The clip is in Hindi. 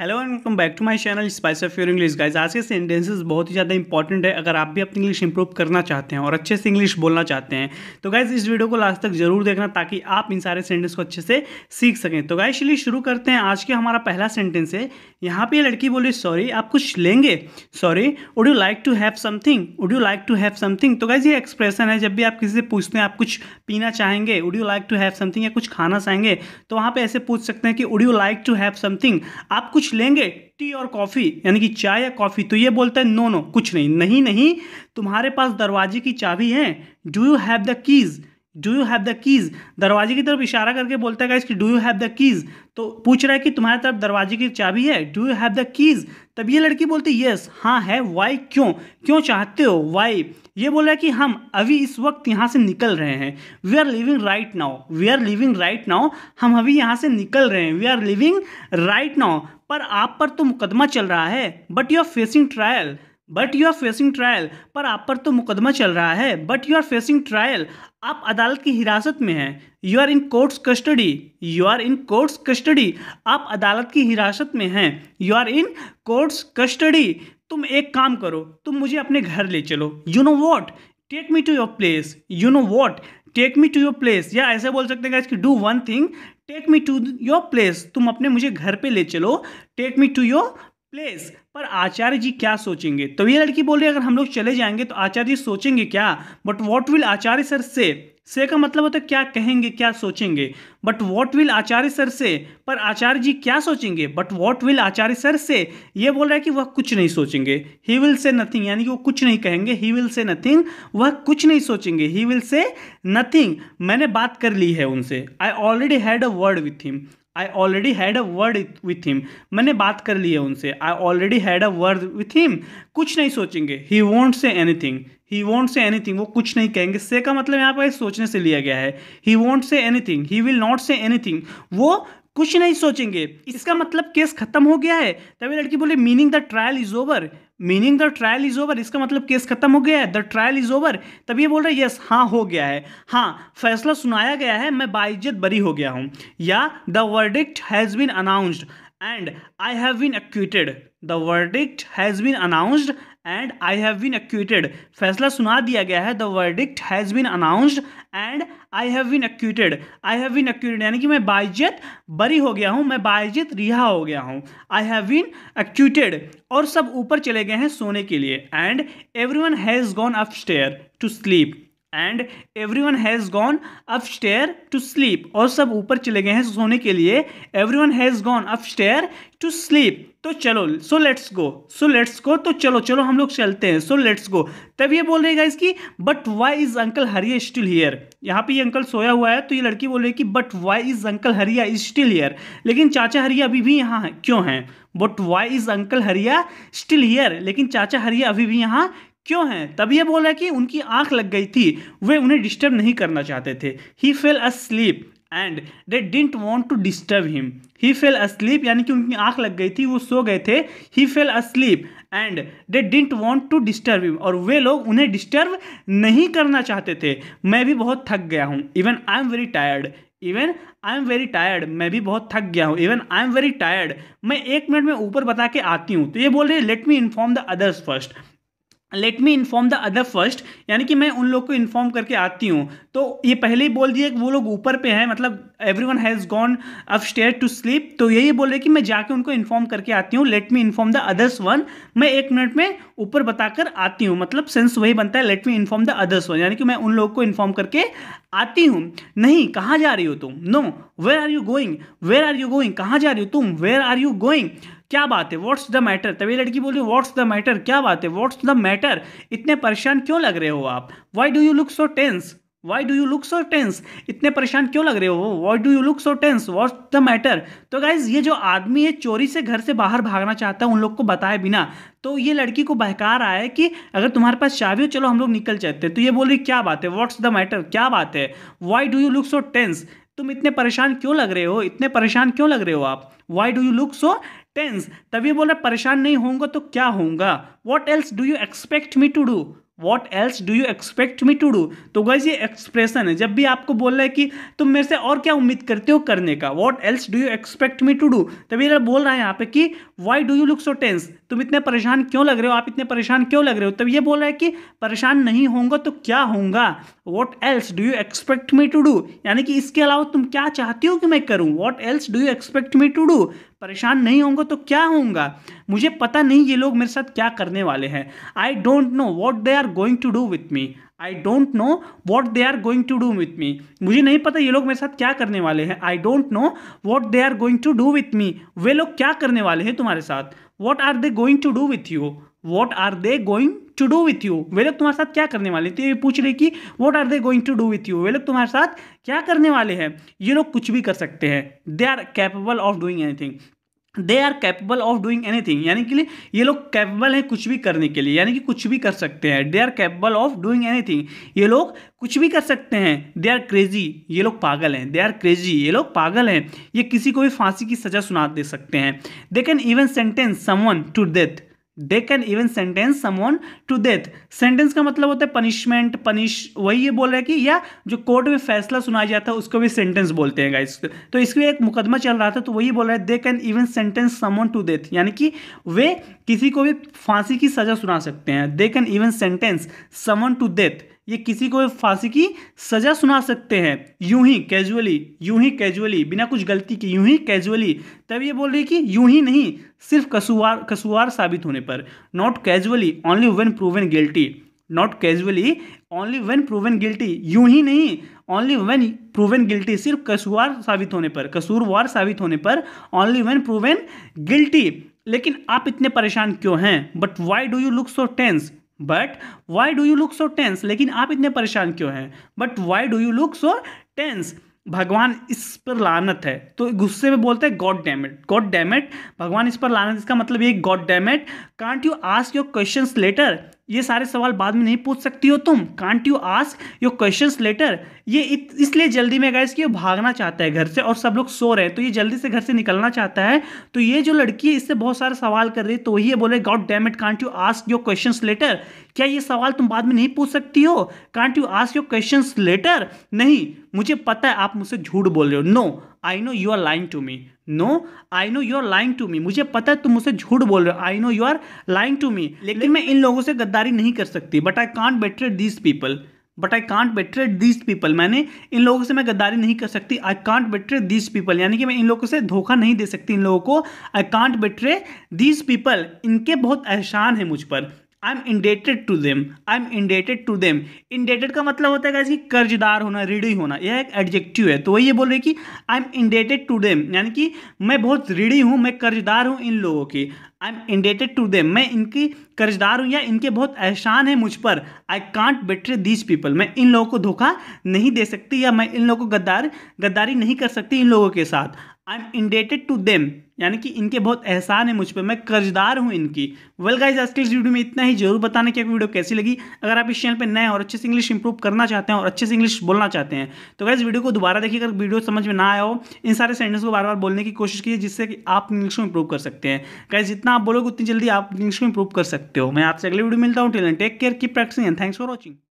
hello and welcome back to my channel spice of your English guys आज के सेंटेंसेस बहुत ही ज़्यादा इंपॉर्टेंट है अगर आप भी अपनी इंग्लिश इंप्रूव करना चाहते हैं और अच्छे से इंग्लिश बोलना चाहते हैं तो गाइज इस वीडियो को लास्ट तक जरूर देखना ताकि आप इन सारे सेंटेंस को अच्छे से सीख सकें तो गाइस चलिए शुरू करते हैं आज के हमारा पहला सेंटेंस है यहाँ पर लड़की बोली सॉरी आप कुछ लेंगे sorry would you like to have something would you like to have something तो गाइज ये एक्सप्रेशन है जब भी आप किसी से पूछते हैं आप कुछ पीना चाहेंगे would you like to have something या कुछ खाना चाहेंगे तो वहाँ पर ऐसे पूछ सकते हैं कि would you like to have something आप कुछ कुछ लेंगे टी और कॉफ़ी यानी कि चाय या कॉफ़ी तो ये बोलता है नो नो कुछ नहीं नहीं नहीं तुम्हारे पास दरवाजे की चाबी है do you have the keys do you have the keys दरवाजे की तरफ इशारा करके बोलता है कि do you have the keys तो पूछ रहा है कि तुम्हारे तरफ दरवाजे की चाबी है do you have the keys तब ये लड़की बोलती यस हाँ है वाई क्यों क्यों चाहते हो वाई ये बोल रहा है कि हम अभी इस वक्त यहाँ से निकल रहे हैं we are living right now we are living right now हम अभी यहाँ से निकल रहे हैं we are living right now पर आप पर तो मुकदमा चल रहा है but you are facing trial but you are facing trial पर आप पर तो मुकदमा चल रहा है but you are facing trial आप अदालत की हिरासत में हैं you are in court's custody you are in court's custody आप अदालत की हिरासत में हैं you are in court's custody तुम एक काम करो तुम मुझे अपने घर ले चलो you know what take me to your place you know what take me to your place या ऐसे बोल सकते हैं कि do one thing take me to your place तुम अपने मुझे घर पे ले चलो take me to your place पर आचार्य जी क्या सोचेंगे तो ये लड़की बोल रही है अगर हम लोग चले जाएंगे तो आचार्य जी सोचेंगे क्या but what will Acharya sir say से का मतलब होता है क्या कहेंगे क्या सोचेंगे but what will Acharya sir say पर आचार्य जी क्या सोचेंगे but what will Acharya sir say ये बोल रहा है कि वह कुछ नहीं सोचेंगे ही विल से नथिंग यानी कि वो कुछ नहीं कहेंगे ही विल से नथिंग वह कुछ नहीं सोचेंगे ही विल से नथिंग मैंने बात कर ली है उनसे I already had a word with him I already had a word with him मैंने बात कर ली है उनसे I already had a word with him कुछ नहीं सोचेंगे he won't say anything he won't say anything वो कुछ नहीं कहेंगे से का मतलब यहाँ पर सोचने से लिया गया है he won't say anything he will not say anything वो कुछ नहीं सोचेंगे इसका मतलब केस खत्म हो गया है तभी लड़की बोले meaning the trial is over meaning the trial is over इसका मतलब केस खत्म हो गया है द ट्रायल इज ओवर तब ये बोल रहा है यस हाँ हो गया है हाँ फैसला सुनाया गया है मैं बाइज्जत बरी हो गया हूँ या the verdict has been announced and I have been acquitted the verdict has been announced and I have been acquitted फैसला सुना दिया गया है the verdict has been announced and I have been acquitted I have been acquitted यानी कि मैं बाइजत बरी हो गया हूँ मैं बाइजत रिहा हो गया हूँ आई हैव बीन एक्यूटेड और सब ऊपर चले गए हैं सोने के लिए and everyone has gone up stair to sleep and everyone has gone up stair to sleep और सब ऊपर चले गए हैं सोने के लिए everyone has gone up stair to sleep तो चलो so let's go so let's go तो चलो चलो हम लोग चलते हैं सो लेट्स गो तब ये बोल रहे हैं इसकी but why is uncle Hariya still here यहाँ पे ये अंकल सोया हुआ है तो ये लड़की बोल रही है कि but why is uncle Hariya is still here लेकिन चाचा हरिया अभी भी यहाँ क्यों हैं but why is uncle Hariya still here लेकिन चाचा हरिया अभी भी यहाँ क्यों हैं तब ये बोला कि उनकी आंख लग गई थी वे उन्हें डिस्टर्ब नहीं करना चाहते थे he fell asleep and they didn't want to disturb him he fell asleep यानी कि उनकी आंख लग गई थी वो सो गए थे he fell asleep and they didn't want to disturb him और वे लोग उन्हें डिस्टर्ब नहीं करना चाहते थे मैं भी बहुत थक गया हूँ even I am very tired even I am very tired मैं भी बहुत थक गया हूँ even I am very tired मैं एक मिनट में ऊपर बता के आती हूँ तो ये बोल रहे let me inform the others first let me inform the other first यानी कि मैं उन लोग को इन्फॉर्म करके आती हूँ तो ये पहले ही बोल दिया कि वो लोग ऊपर पे हैं मतलब everyone has gone up stair to sleep तो यही बोल रहे कि मैं जाके उनको इन्फॉर्म करके आती हूँ let me inform the others one मैं एक मिनट में ऊपर बताकर आती हूँ मतलब सेंस वही बनता है let me inform the others one यानी कि मैं उन लोग को इन्फॉर्म करके आती हूँ नहीं कहाँ जा रही हो तुम no where are you going where are you going कहाँ जा रही हो तुम वेयर आर यू गोइंग क्या बात है व्हाट्स द मैटर तभी लड़की बोली व्हाट्स द मैटर क्या बात है व्हाट्स द मैटर इतने परेशान क्यों लग रहे हो आप why do you look so tense why do you look so tense इतने परेशान क्यों लग रहे हो why do you look so tense what the matter तो गाइज ये जो आदमी है चोरी से घर से बाहर भागना चाहता है उन लोग को बताए बिना तो ये लड़की को बहका रहा है कि अगर तुम्हारे पास चाबी हो चलो हम लोग निकल जाते हैं तो ये बोल रही क्या बात है व्हाट्स द मैटर क्या बात है why do you look so tense तुम इतने परेशान क्यों लग रहे हो इतने परेशान क्यों लग रहे हो आप why do you look so tense तभी बोल रहे परेशान नहीं होंगे तो क्या होंगे what else do you expect me to do what else do you expect me to do तो गैस ये एक्सप्रेशन है जब भी आपको बोल रहा है कि तुम मेरे से और क्या उम्मीद करते हो करने का what else do you expect me to do तभी बोल रहा है यहाँ पे कि why do you look so tense तुम इतने परेशान क्यों लग रहे हो आप इतने परेशान क्यों लग रहे हो तब ये बोल रहा है कि परेशान नहीं होंगे तो क्या होंगे what else do you expect me to do यानी कि इसके अलावा तुम क्या चाहती हो कि मैं करूँ what else do you expect me to do परेशान नहीं होंगे तो क्या होगा मुझे पता नहीं ये लोग मेरे साथ क्या करने वाले हैं I don't know what they are going to do with me I don't know what they are going to do with me मुझे नहीं पता ये लोग मेरे साथ क्या करने वाले हैं I don't know what they are going to do with me वे लोग क्या करने वाले हैं तुम्हारे साथ what are they going to do with you what are they going to do with you वे लोग तुम्हारे साथ क्या करने वाले तो ये पूछ रहे कि what are they going to do with you वे लोग तुम्हारे साथ क्या करने वाले हैं ये लोग कुछ भी कर सकते हैं they are capable of doing anything they are capable of doing anything यानी कि ये लोग कैपेबल हैं कुछ भी करने के लिए यानी कि कुछ भी कर सकते हैं they are capable of doing anything ये लोग कुछ भी कर सकते हैं दे आर क्रेजी ये लोग पागल हैं दे आर क्रेजी ये लोग पागल हैं ये किसी को भी फांसी की सज़ा सुना दे सकते हैं they can even sentence someone to death they can even sentence someone to death sentence का मतलब होता है पनिशमेंट पनिश वही ये बोल रहे है कि या जो कोर्ट में फैसला सुनाया जाता है उसको भी सेंटेंस बोलते हैं गाइस तो इसके एक मुकदमा चल रहा था तो वही बोल रहे हैं they can even sentence someone to death यानी कि वे किसी को भी फांसी की सजा सुना सकते हैं they can even sentence someone to death ये किसी को फांसी की सजा सुना सकते हैं यूं ही कैजुअली यूं ही कैजुअली बिना कुछ गलती के यूं ही कैजुअली तब ये बोल रही कि यूं ही नहीं सिर्फ कसुवार कसुवार साबित होने पर not casually only when proven guilty not casually only when proven guilty यूं ही नहीं ओनली वेन प्रूवन गिल्टी सिर्फ कसुवार साबित होने पर कसूरवार साबित होने पर ओनली वेन प्रूवन गिल्टी लेकिन आप इतने परेशान क्यों हैं but why do you look so tense but why do you look so tense लेकिन आप इतने परेशान क्यों हैं but why do you look so tense भगवान इस पर लानत है तो गुस्से में बोलते हैं गॉड डैमेट गॉड डैमेट भगवान इस पर लानत इसका मतलब ये god damn it can't you ask your question later ये सारे सवाल बाद में नहीं पूछ सकती हो तुम can't you ask your question later ये इसलिए जल्दी में गए कि भागना चाहता है घर से और सब लोग सो रहे हैं तो ये जल्दी से घर से निकलना चाहता है तो ये जो लड़की है इससे बहुत सारे सवाल कर रही है तो वही बोले god damn it can't you ask your question later क्या ये सवाल तुम बाद में नहीं पूछ सकती हो can't you ask your question later नहीं मुझे पता है आप मुझसे झूठ बोल रहे हो no no, I know you are lying to me no I know you are lying to me मुझे पता है तुम मुझसे झूठ बोल रहे हो I know you are lying to me लेकिन मैं इन लोगों से गद्दारी नहीं कर सकती but I can't betray these people but I can't betray these people मैंने इन लोगों से मैं गद्दारी नहीं कर सकती I can't betray these people यानी कि मैं इन लोगों से धोखा नहीं दे सकती इन लोगों को I can't betray these people इनके बहुत एहसान है मुझ पर I am indebted to them I am indebted to them indebted का मतलब होता है कि कर्जदार होना रीढ़ी होना यह एक एडजेक्टिव है तो वही ये बोल रहे कि I am indebted to them यानी कि मैं बहुत रीढ़ी हूँ मैं कर्जदार हूँ इन लोगों की I am indebted to them मैं इनकी कर्जदार हूँ या इनके बहुत एहसान है मुझ पर I can't betray these people मैं इन लोगों को धोखा नहीं दे सकती या मैं इन लोगों को गद्दार गद्दारी नहीं कर सकती इन लोगों के साथ I am indebted to them यानी कि इनके बहुत एहसान है मुझ पर मैं कर्जदार हूँ इनकी वेल गाइज आज के इस वीडियो में इतना ही जरूर बताने की वीडियो कैसी लगी अगर आप इस चैनल पर नए और अच्छे से इंग्लिश इंप्रूव करना चाहते हैं और अच्छे से इंग्लिश बोलना चाहते हैं तो गाइज वीडियो को दोबारा देखिए अगर वीडियो समझ में ना आया हो इन सारे सेंटेंस को बार बार बोलने की कोशिश कीजिए जिससे कि आप इंग्लिश को इंप्रूव कर सकते हैं गाइज जितना आप बोलोगे उतनी जल्दी आप इंग्लिश को इंप्रूव कर सकते हो मैं आपसे अगले वीडियो मिलता हूँ टेक केयर की practice and thanks for watching